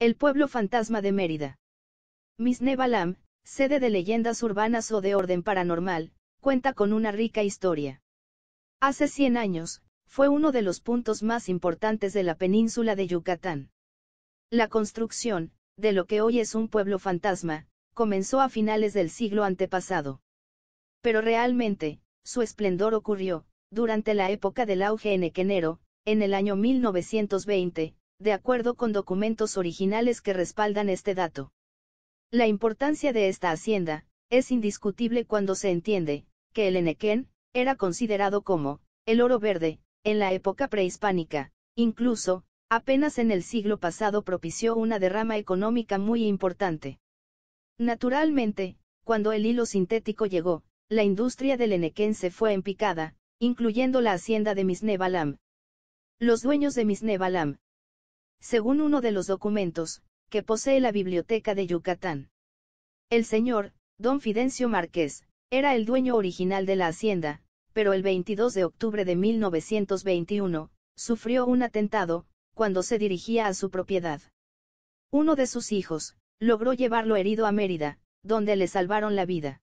El pueblo fantasma de Mérida. Misnebalam, sede de leyendas urbanas o de orden paranormal, cuenta con una rica historia. Hace 100 años, fue uno de los puntos más importantes de la península de Yucatán. La construcción, de lo que hoy es un pueblo fantasma, comenzó a finales del siglo antepasado. Pero realmente, su esplendor ocurrió, durante la época del auge en Equenero, en el año 1920, de acuerdo con documentos originales que respaldan este dato. La importancia de esta hacienda, es indiscutible cuando se entiende, que el enequén, era considerado como, el oro verde, en la época prehispánica, incluso, apenas en el siglo pasado propició una derrama económica muy importante. Naturalmente, cuando el hilo sintético llegó, la industria del enequén se fue en picada, incluyendo la hacienda de Misnebalam. Los dueños de Misnebalam, según uno de los documentos, que posee la Biblioteca de Yucatán. El señor, don Fidencio Márquez, era el dueño original de la hacienda, pero el 22 de octubre de 1921, sufrió un atentado, cuando se dirigía a su propiedad. Uno de sus hijos, logró llevarlo herido a Mérida, donde le salvaron la vida.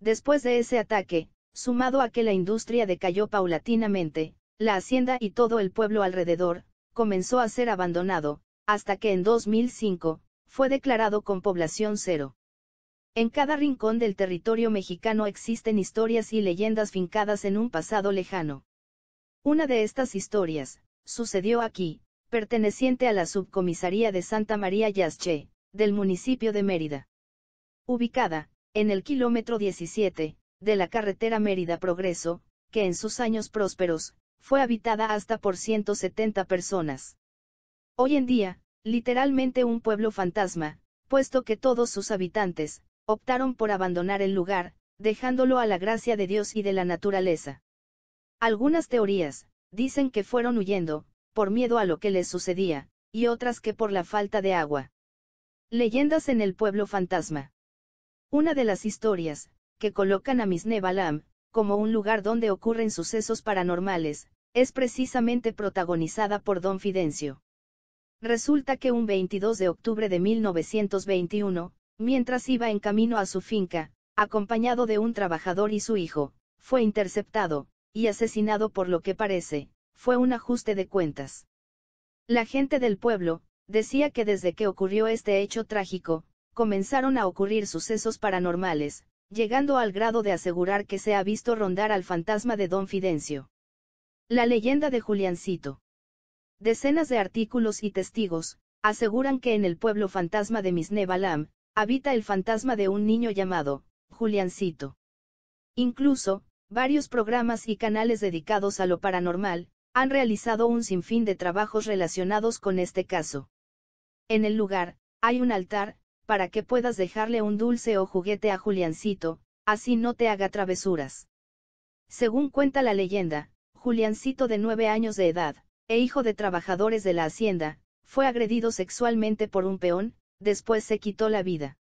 Después de ese ataque, sumado a que la industria decayó paulatinamente, la hacienda y todo el pueblo alrededor, comenzó a ser abandonado, hasta que en 2005, fue declarado con población cero. En cada rincón del territorio mexicano existen historias y leyendas fincadas en un pasado lejano. Una de estas historias, sucedió aquí, perteneciente a la subcomisaría de Santa María Yasche, del municipio de Mérida. Ubicada, en el kilómetro 17, de la carretera Mérida Progreso, que en sus años prósperos, fue habitada hasta por 170 personas. Hoy en día, literalmente un pueblo fantasma, puesto que todos sus habitantes, optaron por abandonar el lugar, dejándolo a la gracia de Dios y de la naturaleza. Algunas teorías, dicen que fueron huyendo, por miedo a lo que les sucedía, y otras que por la falta de agua. Leyendas en el pueblo fantasma. Una de las historias, que colocan a Misnebalam como un lugar donde ocurren sucesos paranormales, es precisamente protagonizada por don Fidencio. Resulta que un 22 de octubre de 1921, mientras iba en camino a su finca, acompañado de un trabajador y su hijo, fue interceptado, y asesinado por lo que parece, fue un ajuste de cuentas. La gente del pueblo, decía que desde que ocurrió este hecho trágico, comenzaron a ocurrir sucesos paranormales, llegando al grado de asegurar que se ha visto rondar al fantasma de don Fidencio. La leyenda de Juliancito. Decenas de artículos y testigos, aseguran que en el pueblo fantasma de Misnebalam, habita el fantasma de un niño llamado, Juliancito. Incluso, varios programas y canales dedicados a lo paranormal, han realizado un sinfín de trabajos relacionados con este caso. En el lugar, hay un altar, para que puedas dejarle un dulce o juguete a Juliancito, así no te haga travesuras. Según cuenta la leyenda, Juliancito de nueve años de edad, e hijo de trabajadores de la hacienda, fue agredido sexualmente por un peón, después se quitó la vida.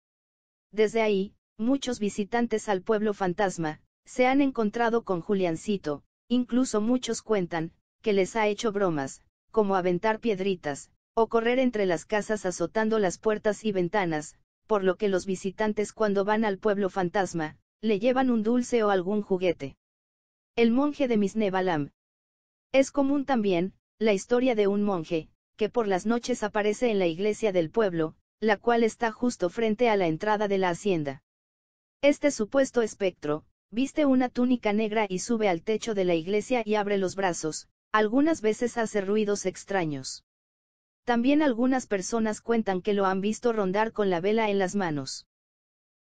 Desde ahí, muchos visitantes al pueblo fantasma, se han encontrado con Juliancito, incluso muchos cuentan, que les ha hecho bromas, como aventar piedritas, o correr entre las casas azotando las puertas y ventanas, por lo que los visitantes cuando van al pueblo fantasma, le llevan un dulce o algún juguete. El monje de Misnebalam. Es común también, la historia de un monje, que por las noches aparece en la iglesia del pueblo, la cual está justo frente a la entrada de la hacienda. Este supuesto espectro, viste una túnica negra y sube al techo de la iglesia y abre los brazos, algunas veces hace ruidos extraños. También algunas personas cuentan que lo han visto rondar con la vela en las manos.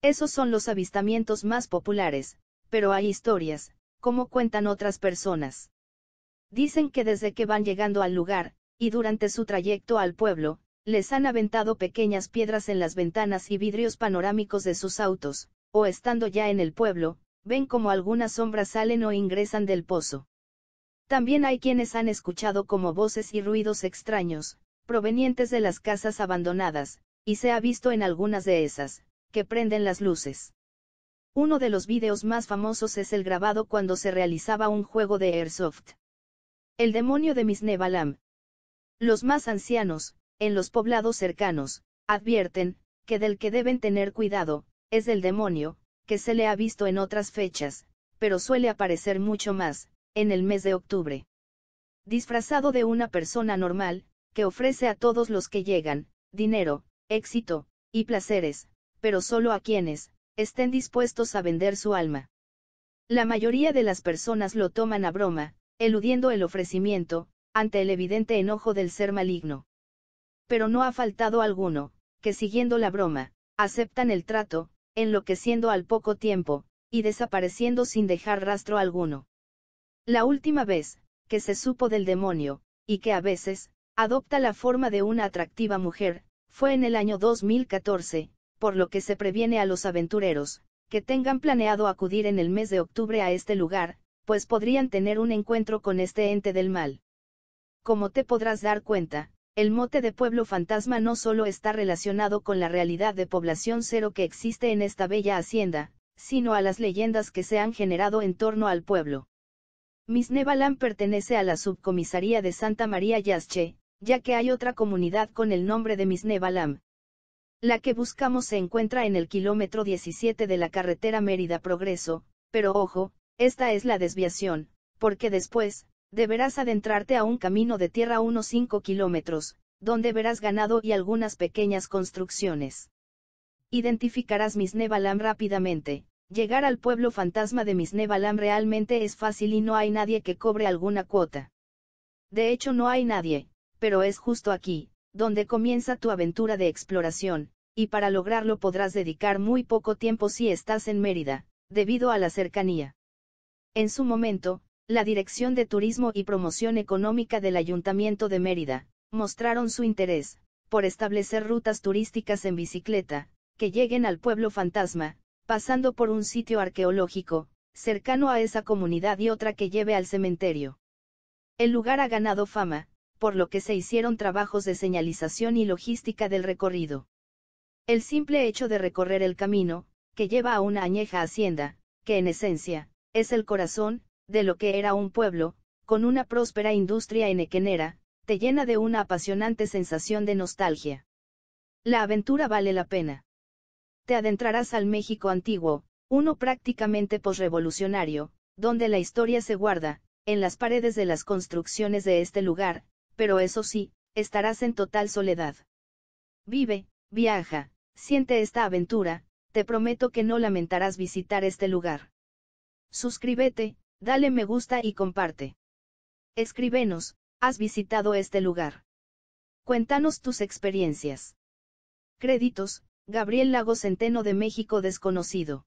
Esos son los avistamientos más populares, pero hay historias, como cuentan otras personas. Dicen que desde que van llegando al lugar, y durante su trayecto al pueblo, les han aventado pequeñas piedras en las ventanas y vidrios panorámicos de sus autos, o estando ya en el pueblo, ven como algunas sombras salen o ingresan del pozo. También hay quienes han escuchado como voces y ruidos extraños, provenientes de las casas abandonadas, y se ha visto en algunas de esas, que prenden las luces. Uno de los vídeos más famosos es el grabado cuando se realizaba un juego de Airsoft. El demonio de Misnevalam. Los más ancianos, en los poblados cercanos, advierten, que del que deben tener cuidado, es el demonio, que se le ha visto en otras fechas, pero suele aparecer mucho más, en el mes de octubre. Disfrazado de una persona normal, que ofrece a todos los que llegan, dinero, éxito, y placeres, pero solo a quienes, estén dispuestos a vender su alma. La mayoría de las personas lo toman a broma, eludiendo el ofrecimiento, ante el evidente enojo del ser maligno. Pero no ha faltado alguno, que siguiendo la broma, aceptan el trato, enloqueciendo al poco tiempo, y desapareciendo sin dejar rastro alguno. La última vez, que se supo del demonio, y que a veces, adopta la forma de una atractiva mujer, fue en el año 2014, por lo que se previene a los aventureros, que tengan planeado acudir en el mes de octubre a este lugar, pues podrían tener un encuentro con este ente del mal. Como te podrás dar cuenta, el mote de pueblo fantasma no solo está relacionado con la realidad de población cero que existe en esta bella hacienda, sino a las leyendas que se han generado en torno al pueblo. Miss Nevalan pertenece a la subcomisaría de Santa María Yasche, ya que hay otra comunidad con el nombre de Misnebalam. La que buscamos se encuentra en el kilómetro 17 de la carretera Mérida Progreso, pero ojo, esta es la desviación, porque después, deberás adentrarte a un camino de tierra unos 5 kilómetros, donde verás ganado y algunas pequeñas construcciones. Identificarás Misnebalam rápidamente. Llegar al pueblo fantasma de Misnebalam realmente es fácil y no hay nadie que cobre alguna cuota. De hecho no hay nadie, pero es justo aquí, donde comienza tu aventura de exploración, y para lograrlo podrás dedicar muy poco tiempo si estás en Mérida, debido a la cercanía. En su momento, la Dirección de Turismo y Promoción Económica del Ayuntamiento de Mérida, mostraron su interés, por establecer rutas turísticas en bicicleta, que lleguen al pueblo fantasma, pasando por un sitio arqueológico, cercano a esa comunidad y otra que lleve al cementerio. El lugar ha ganado fama, por lo que se hicieron trabajos de señalización y logística del recorrido. El simple hecho de recorrer el camino, que lleva a una añeja hacienda, que en esencia, es el corazón, de lo que era un pueblo, con una próspera industria enequenera, te llena de una apasionante sensación de nostalgia. La aventura vale la pena. Te adentrarás al México antiguo, uno prácticamente posrevolucionario, donde la historia se guarda, en las paredes de las construcciones de este lugar, pero eso sí, estarás en total soledad. Vive, viaja, siente esta aventura, te prometo que no lamentarás visitar este lugar. Suscríbete, dale me gusta y comparte. Escríbenos, has visitado este lugar. Cuéntanos tus experiencias. Créditos, Gabriel Lago Centeno de México Desconocido.